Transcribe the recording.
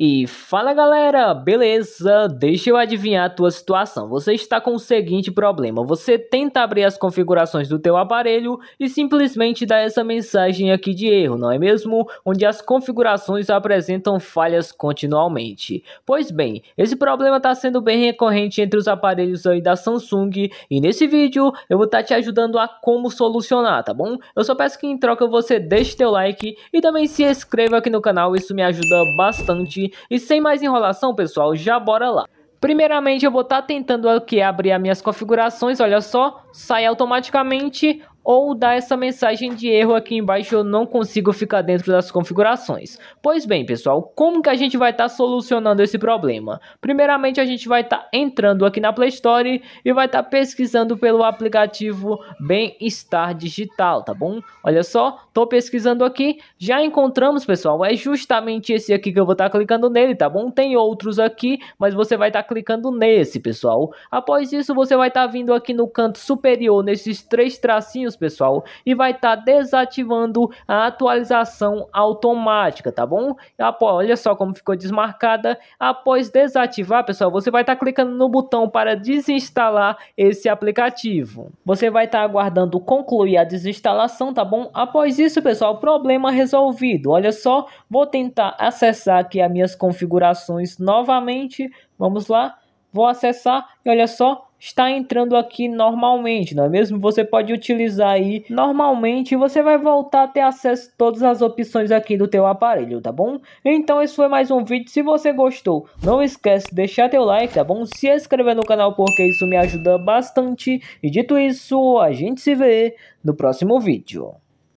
E fala galera, beleza? Deixa eu adivinhar a tua situação. Você está com o seguinte problema: você tenta abrir as configurações do teu aparelho e simplesmente dá essa mensagem aqui de erro, não é mesmo? Onde as configurações apresentam falhas continuamente. Pois bem, esse problema está sendo bem recorrente entre os aparelhos aí da Samsung e nesse vídeo eu vou estar tá te ajudando a como solucionar, tá bom? Eu só peço que em troca você deixe teu like e também se inscreva aqui no canal, isso me ajuda bastante e sem mais enrolação, pessoal, já bora lá. Primeiramente eu vou estar tá tentando aqui abrir as minhas configurações, olha só, sai automaticamente ou dá essa mensagem de erro aqui embaixo, eu não consigo ficar dentro das configurações. Pois bem, pessoal, como que a gente vai estar tá solucionando esse problema? Primeiramente, a gente vai estar tá entrando aqui na Play Store e vai estar tá pesquisando pelo aplicativo Bem-Estar Digital, tá bom? Olha só, tô pesquisando aqui, já encontramos, pessoal, é justamente esse aqui que eu vou estar tá clicando nele, tá bom? Tem outros aqui, mas você vai estar tá clicando nesse, pessoal. Após isso, você vai estar tá vindo aqui no canto superior, nesses três tracinhos, pessoal, e vai estar tá desativando a atualização automática, tá bom? Após, olha só como ficou desmarcada. Após desativar, pessoal, você vai estar tá clicando no botão para desinstalar esse aplicativo. Você vai estar tá aguardando concluir a desinstalação, tá bom? Após isso, pessoal, problema resolvido. Olha só, vou tentar acessar aqui as minhas configurações novamente. Vamos lá. Vou acessar e olha só, está entrando aqui normalmente, não é mesmo? Você pode utilizar aí normalmente e você vai voltar a ter acesso a todas as opções aqui do teu aparelho, tá bom? Então esse foi mais um vídeo, se você gostou, não esquece de deixar teu like, tá bom? Se inscrever no canal porque isso me ajuda bastante e dito isso, a gente se vê no próximo vídeo.